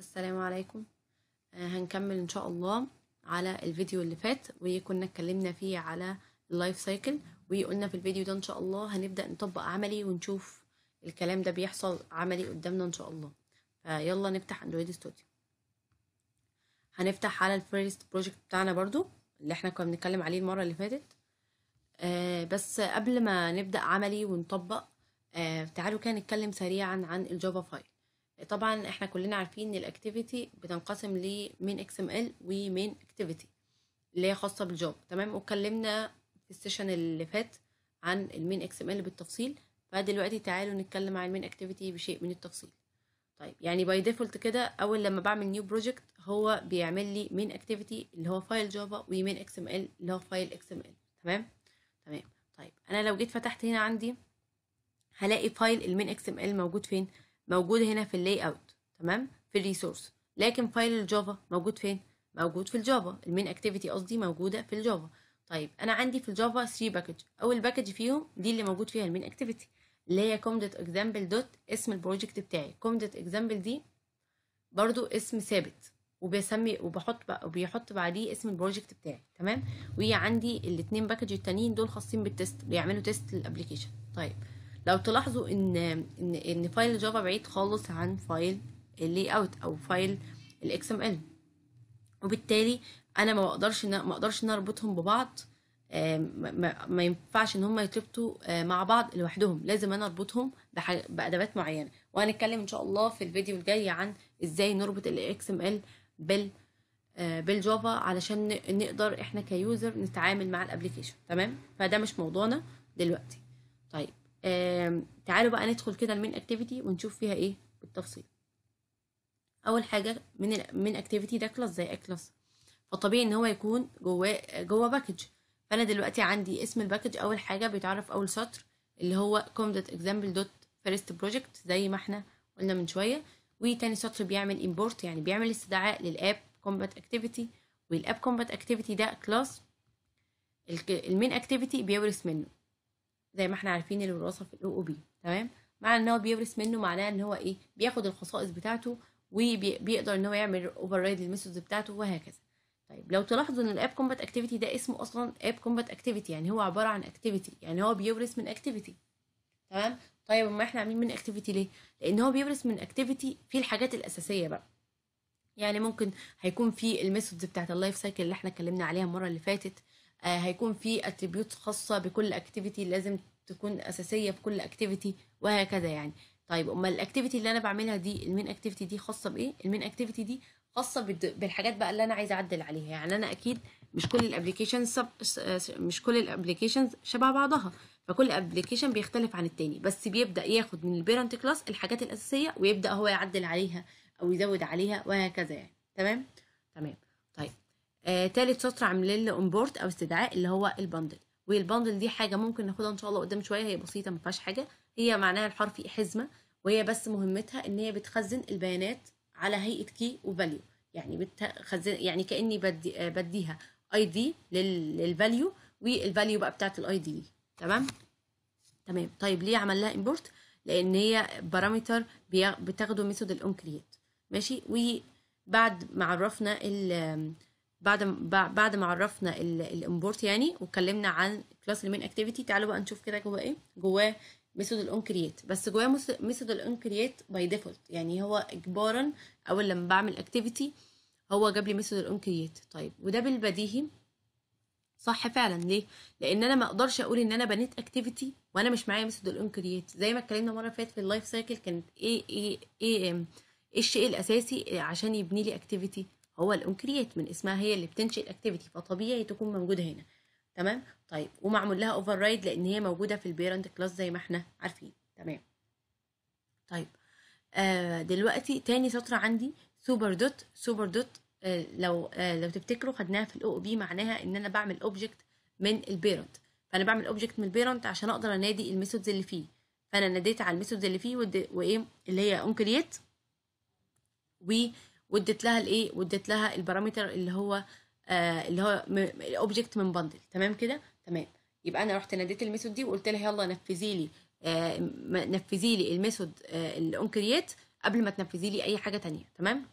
السلام عليكم آه، هنكمل ان شاء الله على الفيديو اللي فات وكنا اتكلمنا فيه على اللايف سايكل وقلنا في الفيديو ده ان شاء الله هنبدا نطبق عملي ونشوف الكلام ده بيحصل عملي قدامنا ان شاء الله فيلا نفتح اندرويد ستوديو هنفتح على الفيرست بروجكت بتاعنا برضو اللي احنا كنا بنتكلم عليه المره اللي فاتت آه بس قبل ما نبدا عملي ونطبق آه تعالوا كده نتكلم سريعا عن الجافا فايل طبعا احنا كلنا عارفين ان الاكتيفيتي بتنقسم لمين اكس ام ال ومين اكتيفيتي اللي هي خاصه بالجوب تمام واتكلمنا في السيشن اللي فات عن المين اكس ام ال بالتفصيل فدلوقتي تعالوا نتكلم عن المين اكتيفيتي بشيء من التفصيل طيب يعني باي ديفولت كده اول لما بعمل نيو بروجكت هو بيعمل لي مين اكتيفيتي اللي هو فايل جافا ومين اكس ام ال اللي هو فايل اكس ام ال تمام تمام طيب انا لو جيت فتحت هنا عندي هلاقي فايل المين اكس ام ال موجود فين موجود هنا في اللاي اوت تمام في الريسورس لكن فايل الجافا موجود فين موجود في الجافا المين اكتيفيتي قصدي موجوده في الجافا طيب انا عندي في الجافا 3 باكج اول باكج فيهم دي اللي موجود فيها المين اكتيفيتي اللي هي كومدت اكزامبل دوت اسم البروجكت بتاعي كومدت اكزامبل دي برضو اسم ثابت وبسمي وبحط وبيحط بعديه اسم البروجكت بتاعي تمام وهي عندي الاثنين باكج التانيين دول خاصين بالتست بيعملوا تيست للابلكيشن طيب لو تلاحظوا ان ان ان فايل جافا بعيد خالص عن فايل اللي اوت او فايل الاكس ام ال وبالتالي انا ما بقدرش ما اقدرش ان اربطهم ببعض ما ينفعش ان هم يتربطوا آه، مع بعض لوحدهم لازم انا اربطهم بادوات معينه وهنتكلم ان شاء الله في الفيديو الجاي عن ازاي نربط الاكس ام ال بال آه، بالجافا علشان نقدر احنا كيوزر نتعامل مع الابلكيشن تمام فده مش موضوعنا دلوقتي طيب تعالوا بقى ندخل كده المين اكتيفيتي ونشوف فيها ايه بالتفصيل اول حاجه من من اكتيفيتي ده كلاس زي كلاس فطبيعي ان هو يكون جواه جوه باكج فانا دلوقتي عندي اسم الباكج اول حاجه بيتعرف اول سطر اللي هو com.example.firstproject زي ما احنا قلنا من شويه وتاني سطر بيعمل امبورت يعني بيعمل استدعاء للاب كومبات اكتيفيتي والاب كومبات اكتيفيتي ده كلاس المين اكتيفيتي بيورث منه زي ما احنا عارفين الوراثه في الاو او بي تمام معنى ان هو بيورث منه معناه ان هو ايه بياخد الخصائص بتاعته وبيقدر ان هو يعمل اوفر رايد للميثودز بتاعته وهكذا طيب لو تلاحظوا ان الاب كومبات اكتيفيتي ده اسمه اصلا اب كومبات اكتيفيتي يعني هو عباره عن اكتيفيتي يعني هو بيورث من اكتيفيتي تمام طيب ما احنا عاملين من اكتيفيتي ليه لان هو بيورث من اكتيفيتي في الحاجات الاساسيه بقى يعني ممكن هيكون في الميثودز بتاعت اللايف سايكل اللي احنا اتكلمنا عليها المره اللي فاتت آه، هيكون في اتريبيوت خاصه بكل اكتيفيتي لازم تكون اساسيه في كل اكتيفيتي وهكذا يعني طيب امال الاكتيفيتي اللي انا بعملها دي المين اكتيفيتي دي خاصه بايه المين اكتيفيتي دي خاصه بالحاجات بقى اللي انا عايزه اعدل عليها يعني انا اكيد مش كل الابلكيشنز مش كل الابلكيشنز شبه بعضها فكل ابلكيشن بيختلف عن التاني بس بيبدا ياخد من البيرنت كلاس الحاجات الاساسيه ويبدا هو يعدل عليها او يزود عليها وهكذا يعني تمام تمام آه تالت سطر عاملين لي امبورت او استدعاء اللي هو البندل والبندل دي حاجه ممكن ناخدها ان شاء الله قدام شويه هي بسيطه ما فيهاش حاجه هي معناها الحرفي حزمه وهي بس مهمتها ان هي بتخزن البيانات على هيئه كي وفاليو يعني بتخزن يعني كاني بدي آه، بديها اي دي للفاليو والفاليو بقى بتاعت الاي دي دي تمام تمام طيب ليه عمل لها امبورت لان هي بارامتر بتاخده ميثود الاون كرييت ماشي وبعد ما عرفنا ال بعد بعد ما عرفنا الامبورت يعني واتكلمنا عن كلاس المين اكتيفيتي تعالوا بقى نشوف كده جواه ايه جواه ميثود الاون كرييت بس جواه ميثود الاون كرييت باي ديفولت يعني هو اجبارا اول لما بعمل اكتيفيتي هو جاب لي ميثود الاون كرييت طيب وده بالبديهي صح فعلا ليه لان انا ما اقدرش اقول ان انا بنيت اكتيفيتي وانا مش معايا ميثود الاون كرييت زي ما اتكلمنا مره فاتت في اللايف سايكل كانت ايه ايه ايه, إيه الشيء الاساسي عشان يبني لي اكتيفيتي هو الانكريات من اسمها هي اللي بتنشئ الاكتيفيتي فطبيعي تكون موجوده هنا تمام طيب ومعمول لها اوفر رايد لان هي موجوده في البيرنت كلاس زي ما احنا عارفين تمام طيب آه دلوقتي تاني سطر عندي سوبر دوت سوبر دوت آه لو آه لو تفتكروا خدناها في الاو بي معناها ان انا بعمل اوبجكت من البيرنت فانا بعمل اوبجكت من البيرنت عشان اقدر انادي الميثودز اللي فيه فانا ناديت على الميثودز اللي فيه وايه اللي هي اون كرييت و واديت لها الايه واديت لها البارامتر اللي هو آه اللي هو الاوبجكت من بندل تمام كده تمام يبقى انا رحت ناديت الميثود دي وقلت لها يلا نفذي لي آه نفذي لي الميثود آه الاون كرييت قبل ما تنفذي لي اي حاجه ثانيه تمام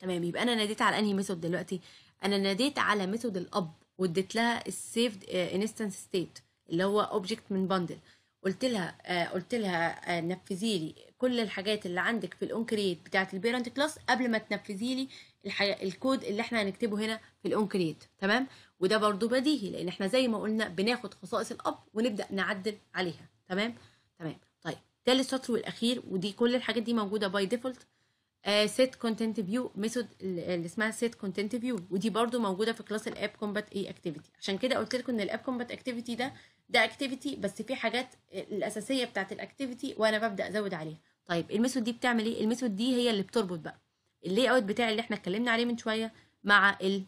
تمام يبقى انا ناديت على انهي ميثود دلوقتي انا ناديت على ميثود الاب واديت لها السيفد انستنس ستيت اللي هو اوبجكت من بندل قلت لها آه قلت لها آه نفذي لي كل الحاجات اللي عندك في الاونكريت بتاعه البيرنت كلاس قبل ما تنفذي لي الكود اللي احنا هنكتبه هنا في الاونكريت تمام وده برضو بديهي لان احنا زي ما قلنا بناخد خصائص الاب ونبدا نعدل عليها تمام تمام طيب ده السطر والاخير ودي كل الحاجات دي موجوده باي ديفولت سيت كونتنت فيو ميثود اللي اسمها سيت كونتنت فيو ودي برضو موجوده في كلاس الاب كومبات اي اكتيفيتي عشان كده قلت لكم ان الاب كومبات اكتيفيتي ده ده اكتيفيتي بس في حاجات الاساسيه بتاعت الاكتيفيتي وانا ببدا ازود عليها طيب الميثود دي بتعمل ايه الميثود دي هي اللي بتربط بقى اللي اوت بتاعي اللي احنا اتكلمنا عليه من شويه مع ال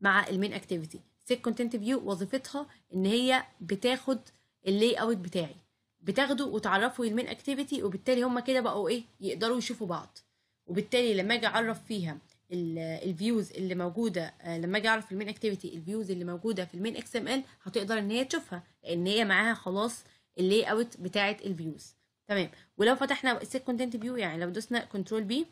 مع المين اكتيفيتي سيت كونتنت فيو وظيفتها ان هي بتاخد اللي اوت بتاعي بتاخده وتعرفه المين اكتيفيتي وبالتالي هم كده بقوا ايه يقدروا يشوفوا بعض وبالتالي لما اجي اعرف فيها الفيوز اللي موجوده آه، لما اجي اعرف المين اكتيفيتي الفيوز اللي موجوده في المين اكس ام ال هتقدر ان هي تشوفها لان هي معاها خلاص اللي اوت بتاعه الفيوز تمام ولو فتحنا السيت كونتنت فيو يعني لو دوسنا كنترول بي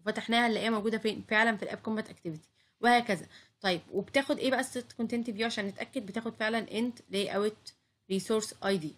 وفتحناها نلاقيها موجوده فين فعلا في الاب كومبات اكتيفيتي وهكذا طيب وبتاخد ايه بقى السيت كونتنت فيو عشان نتاكد بتاخد فعلا انت لاي اوت ريسورس اي دي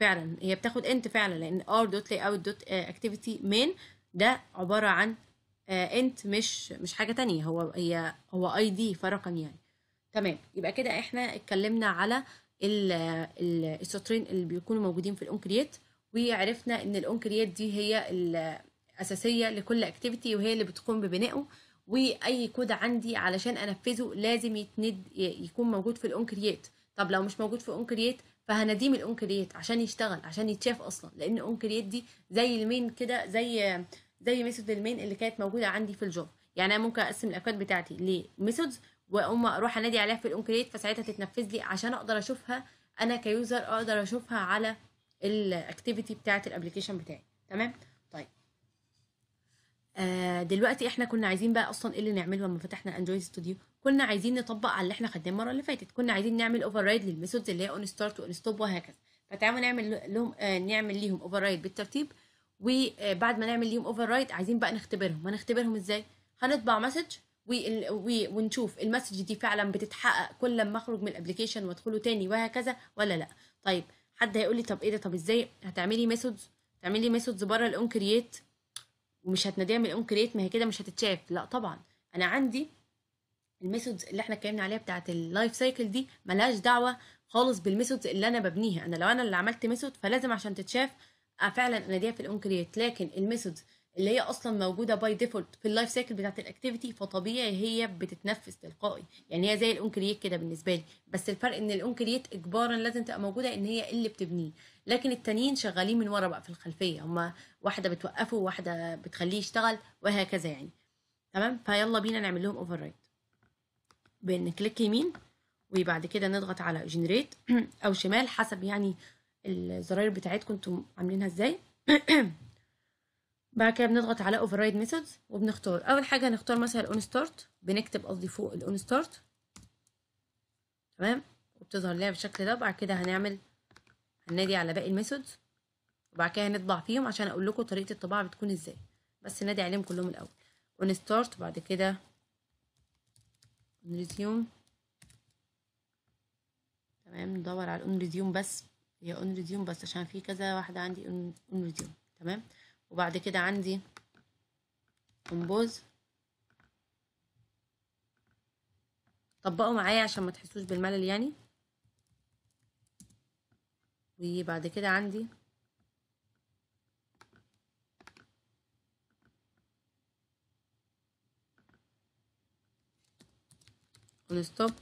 فعلا هي بتاخد انت فعلا لان ار دوت لاي اوت دوت اكتيفيتي مين ده عباره عن انت آه، مش مش حاجه تانية هو هي هو اي دي فرقا يعني تمام يبقى كده احنا اتكلمنا على السطرين اللي بيكونوا موجودين في الأونكريت وعرفنا ان الأونكريت دي هي الأساسية لكل اكتيفيتي وهي اللي بتقوم ببنائه واي كود عندي علشان انفذه لازم يتند يكون موجود في الاون طب لو مش موجود في اون فهنديم الاون عشان يشتغل عشان يتشاف اصلا لان اون دي زي المين كده زي زي ميثود المين اللي كانت موجوده عندي في الجوب يعني انا ممكن اقسم الاكواد بتاعتي لميثودز واقوم اروح انادي عليها في الاونكريت فساعتها تتنفذ لي عشان اقدر اشوفها انا كيوزر اقدر اشوفها على الاكتيفيتي بتاعه الابلكيشن بتاعي تمام طيب آه دلوقتي احنا كنا عايزين بقى اصلا ايه اللي نعمله لما فتحنا اندرويد ستوديو كنا عايزين نطبق على اللي احنا خدناه المره اللي فاتت كنا عايزين نعمل اوفر رايد للميثودز اللي هي اون ستارت وان ستوب وهكذا فتعالوا نعمل لهم آه نعمل ليهم اوفر رايد بالترتيب وبعد ما نعمل ليهم اوفر رايد عايزين بقى نختبرهم هنختبرهم ازاي هنطبع مسج ونشوف المسج دي فعلا بتتحقق كل لما اخرج من الابلكيشن وادخله تاني وهكذا ولا لا طيب حد هيقول لي طب ايه ده طب ازاي هتعملي ميثودز تعملي ميثودز بره الاون كرييت ومش هتناديها من الاون كرييت ما هي كده مش هتتشاف لا طبعا انا عندي الميثودز اللي احنا اتكلمنا عليها بتاعه اللايف سايكل دي ملهاش دعوه خالص بالميثودز اللي انا ببنيها انا لو انا اللي عملت ميثود فلازم عشان تتشاف آه، فعلا اناديها في الاون كرييت لكن الميثودز اللي هي اصلا موجوده باي ديفولت في اللايف سايكل بتاعت الاكتيفيتي فطبيعي هي بتتنفس تلقائي يعني هي زي الاونكليت كده بالنسبه لي بس الفرق ان الاونكليت اجبارا لازم تبقى موجوده ان هي اللي بتبنيه لكن التانيين شغالين من ورا بقى في الخلفيه هما واحده بتوقفه وواحده بتخليه يشتغل وهكذا يعني تمام فيلا بينا نعمل لهم اوفر رايت بنكليك يمين وبعد كده نضغط على جنريت او شمال حسب يعني الزراير بتاعتكم انتم عاملينها ازاي بعد كده بنضغط على override method وبنختار اول حاجه هنختار مثلا اون ستارت بنكتب قصدي فوق الاون ستارت تمام وبتظهر لنا بالشكل ده بعد كده هنعمل هننادي على باقي الميثود وبعد كده هنطبع فيهم عشان اقول لكم طريقه الطباعه بتكون ازاي بس نادي عليهم كلهم الاول اون ستارت بعد كده ريزيوم تمام ندور على الاون ريزيوم بس هي اون ريزيوم بس عشان في كذا واحده عندي اون ريزيوم تمام وبعد كده عندي كومبوز طبقوا معايا عشان ما تحسوش بالملل يعني وبعد كده عندي on stop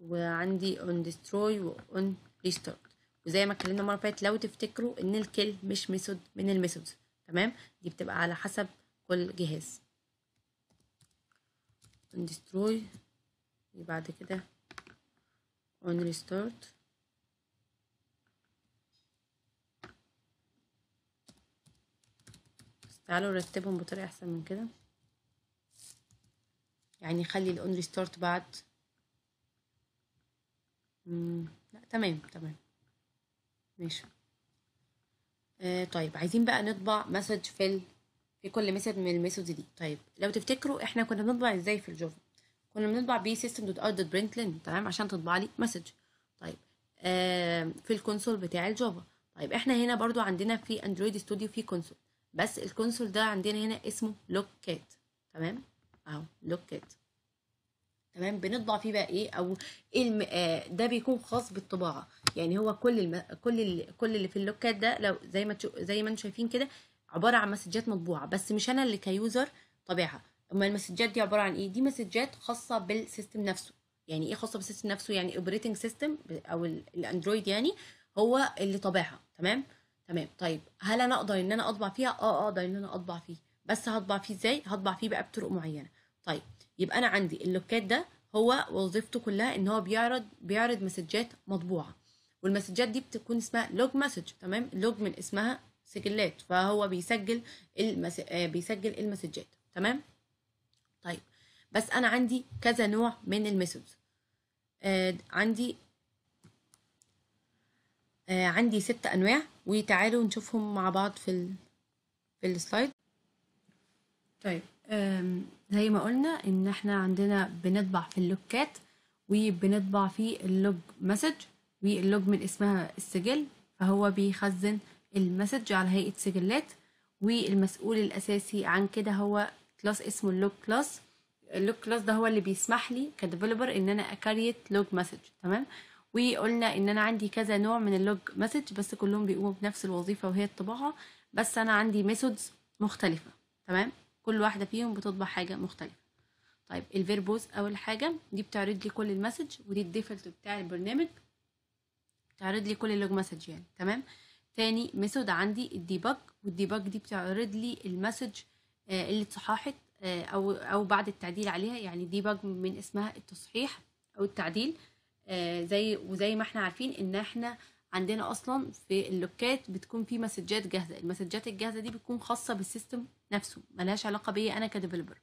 وعندي on destroy و on زي ما اتكلمنا المره اللي فاتت لو تفتكروا ان الكل مش ميثود من الميثود تمام دي بتبقى على حسب كل جهاز undestroy وبعد كده on restart تعالوا رتبهم بطريقة أحسن من كده يعني خلي الأون ريستارت بعد مم. لا تمام تمام ماشي آه طيب عايزين بقى نطبع مسج في ال... في كل ميثود من الميثود دي طيب لو تفتكروا احنا كنا بنطبع ازاي في الجافا كنا بنطبع بي سيستم دوت اوت دوت برنت لين تمام عشان تطبع لي مسج طيب آه في الكونسول بتاع الجافا طيب احنا هنا برضو عندنا في اندرويد ستوديو في كونسول بس الكونسول ده عندنا هنا اسمه لوك كات تمام اهو لوك كات تمام بنطبع فيه بقى ايه او ايه آه ده بيكون خاص بالطباعه يعني هو كل الم... كل ال... كل اللي في اللوكات ده لو زي ما تشو... زي ما انتم شايفين كده عباره عن مسجات مطبوعه بس مش انا اللي كيوزر طابعها اما المسجات دي عباره عن ايه دي مسجات خاصه بالسيستم نفسه يعني ايه خاصه بالسيستم نفسه يعني اوبريتنج سيستم او الاندرويد يعني هو اللي طابعها تمام تمام طيب هل انا اقدر ان انا اطبع فيها اه, آه، اقدر ان انا اطبع فيه بس هطبع فيه ازاي هطبع فيه بقى بطرق معينه طيب يبقى انا عندي اللوكات ده هو وظيفته كلها ان هو بيعرض بيعرض مسجات مطبوعه والمسجات دي بتكون اسمها لوج مسج تمام لوج من اسمها سجلات فهو بيسجل المس... آه، بيسجل المسجات تمام طيب بس انا عندي كذا نوع من المسج آه، عندي آه، عندي ست انواع وتعالوا نشوفهم مع بعض في ال... في السلايد طيب زي ما قلنا ان احنا عندنا بنطبع في اللوكات وبنطبع في اللوج مسج واللوج من اسمها السجل فهو بيخزن المسج على هيئة سجلات والمسؤول الأساسي عن كده هو كلاس اسمه اللوج كلاس اللوج كلاس ده هو اللي بيسمح لي كديفلوبر ان انا اكريت لوج مسج تمام وقلنا ان انا عندي كذا نوع من اللوج مسج بس كلهم بيقوموا بنفس الوظيفه وهي الطباعه بس انا عندي ميثودز مختلفه تمام كل واحده فيهم بتطبع حاجه مختلفه طيب الفيربوز اول حاجه دي بتعرض لي كل المسج ودي الديفولت بتاع البرنامج تعرض لي كل اللوج مسج يعني تمام تاني ميثود عندي الديباج والديباج دي بتعرض لي المسج آه، اللي اتصححت آه، او او بعد التعديل عليها يعني ديباج من اسمها التصحيح او التعديل آه، زي وزي ما احنا عارفين ان احنا عندنا اصلا في اللوكات بتكون في مسجات جاهزه المسجات الجاهزه دي بتكون خاصه بالسيستم نفسه ملهاش علاقه بيا انا كديفلوبر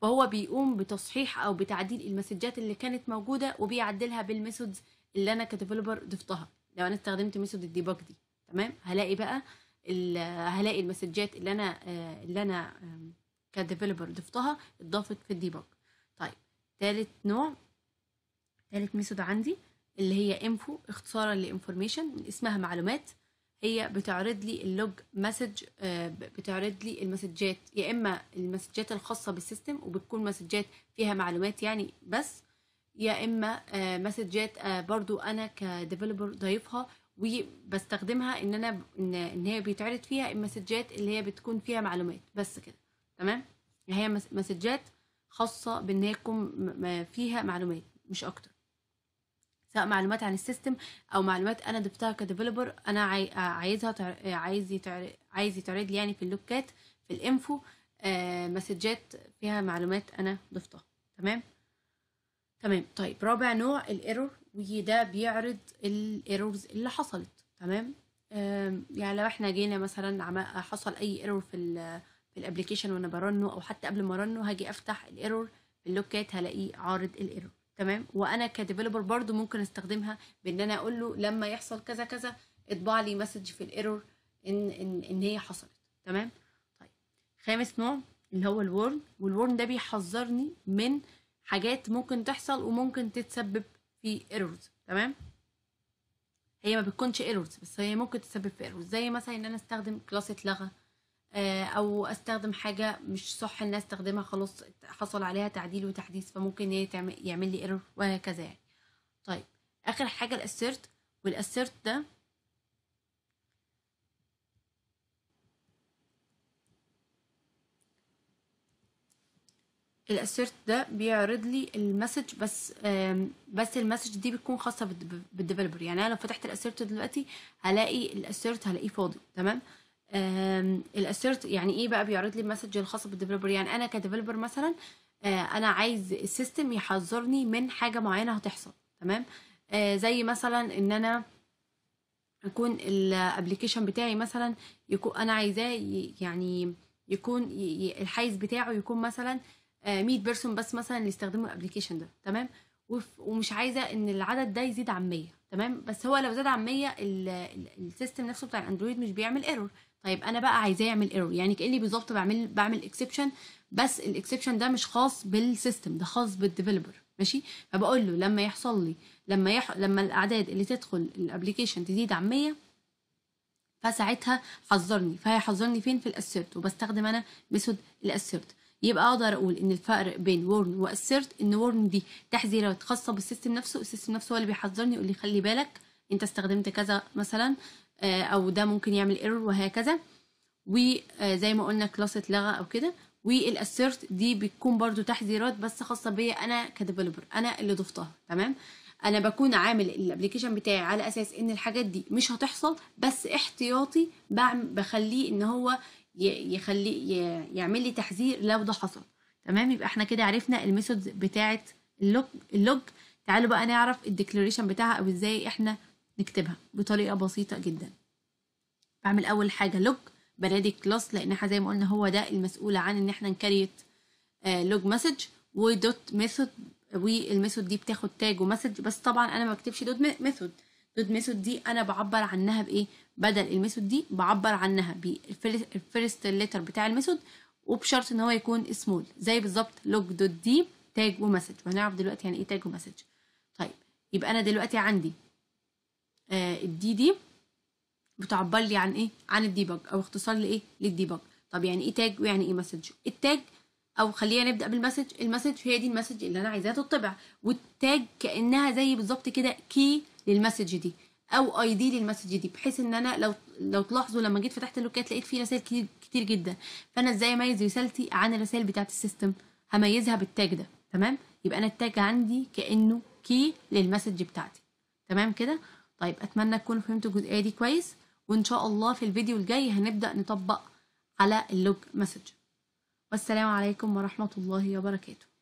فهو بيقوم بتصحيح او بتعديل المسجات اللي كانت موجوده وبيعدلها بالميثودز اللي انا كديفلوبر ضفتها لو انا استخدمت ميثود الديباج دي تمام هلاقي بقى هلاقي المسجات اللي انا اللي انا كديفلوبر ضفتها اتضافت في الديباج طيب تالت نوع تالت ميثود عندي اللي هي انفو اختصارا لانفورميشن اسمها معلومات هي بتعرض لي اللوج مسج آه، بتعرض لي المسجات يا اما المسجات الخاصه بالسيستم وبتكون مسجات فيها معلومات يعني بس يا اما آه، مسجات آه، برضو انا كديفلوبر ضايفها وبستخدمها ان انا ان هي بيتعرض فيها المسجات اللي هي بتكون فيها معلومات بس كده تمام يعني هي مسجات خاصه بان هي تكون فيها معلومات مش اكتر سواء معلومات عن السيستم او معلومات انا ضفتها كديفلوبر انا عايزها عايز يتعرض عايز يتعرض لي يعني في اللوكات في الانفو آه، مسجات فيها معلومات انا ضفتها تمام تمام طيب رابع نوع الايرور وده بيعرض الايرورز اللي حصلت تمام يعني لو احنا جينا مثلا حصل اي ايرور في في الابلكيشن وانا برنه او حتى قبل ما ارنه هاجي افتح الايرور في اللوكات هلاقيه عارض الايرور تمام وانا كديفلوبر برضو ممكن استخدمها بان انا اقول له لما يحصل كذا كذا اطبع لي مسج في الايرور ان ان ان هي حصلت تمام طيب خامس نوع اللي هو الورن والورن ده بيحذرني من حاجات ممكن تحصل وممكن تتسبب في ايرورز تمام هي ما بتكونش ايرورز بس هي ممكن تسبب في ايرورز زي مثلا ان انا استخدم كلاس اتلغى آه، او استخدم حاجه مش صح الناس استخدمها خلاص حصل عليها تعديل وتحديث فممكن هي تعمل يعمل لي ايرور وهكذا يعني طيب اخر حاجه الاسيرت والاسيرت ده الاسيرت ده بيعرض لي المسج بس بس المسج دي بتكون خاصه بالديفلوبر يعني انا لو فتحت الاسيرت دلوقتي هلاقي الاسيرت هلاقيه فاضي تمام الاسيرت يعني ايه بقى بيعرض لي المسج الخاصه بالديفلوبر يعني انا كديفلوبر مثلا آه، انا عايز السيستم يحذرني من حاجه معينه هتحصل تمام آه، زي مثلا ان انا يكون الابلكيشن بتاعي مثلا يكون انا عايزاه يعني يكون الحيز بتاعه يكون مثلا 100 آه، بيرسون بس مثلا اللي يستخدموا الابلكيشن ده تمام ومش عايزه ان العدد ده يزيد عن 100 تمام بس هو لو زاد عن 100 السيستم نفسه بتاع الاندرويد مش بيعمل ايرور طيب انا بقى عايزاه يعمل ايرور يعني كاني بالظبط بعمل بعمل اكسبشن بس الاكسبشن ده مش خاص بالسيستم ده خاص بالديفلوبر ماشي فبقول له لما يحصل لي لما يح... لما الاعداد اللي تدخل الابلكيشن تزيد عن 100 فساعتها حذرني فهيحذرني فين في الاسيرت وبستخدم انا ميثود الاسيرت يبقى اقدر اقول ان الفرق بين ورن واسيرت ان ورن دي تحذيرات خاصه بالسيستم نفسه السيستم نفسه هو اللي بيحذرني يقول لي خلي بالك انت استخدمت كذا مثلا آه، او ده ممكن يعمل ايرور وهكذا وزي آه، ما قلنا كلاس اتلغى او كده والاسيرت دي بتكون برضو تحذيرات بس خاصه بيا انا كديفلوبر انا اللي ضفتها تمام انا بكون عامل الابلكيشن بتاعي على اساس ان الحاجات دي مش هتحصل بس احتياطي بخليه ان هو يخلي يعمل لي تحذير لو ده حصل تمام يبقى احنا كده عرفنا الميثودز بتاعه اللوج اللوج تعالوا بقى نعرف الديكلاريشن بتاعها او ازاي احنا نكتبها بطريقه بسيطه جدا بعمل اول حاجه لوج بنادي كلاس لانها زي ما قلنا هو ده المسؤول عن ان احنا نكريت لوج مسج ودوت ميثود والميثود دي بتاخد تاج ومسج بس طبعا انا ما بكتبش دوت ميثود دوت ميثود دي انا بعبر عنها بايه بدل الميثود دي بعبر عنها بالفيرست ليتر بتاع الميثود وبشرط ان هو يكون سمول زي بالظبط لوج دوت دي تاج ومسج وهنعرف دلوقتي يعني ايه تاج ومسج طيب يبقى انا دلوقتي عندي آه الدي دي بتعبر لي عن ايه عن الديبج او اختصار لايه للديبج طب يعني ايه تاج ويعني ايه مسج التاج او خلينا نبدا بالمسج المسج هي دي المسج اللي انا عايزاها تطبع والتاج كانها زي بالظبط كده كي للمسج دي او اي دي للمسج دي بحيث ان انا لو لو تلاحظوا لما جيت فتحت اللوكات لقيت فيه رسائل كتير كتير جدا فانا ازاي اميز رسالتي عن الرسائل بتاعت السيستم هميزها بالتاج ده تمام يبقى انا التاج عندي كانه كي للمسج بتاعتي تمام كده طيب اتمنى تكونوا فهمتوا الجزئيه دي كويس وان شاء الله في الفيديو الجاي هنبدا نطبق على اللوج مسج والسلام عليكم ورحمه الله وبركاته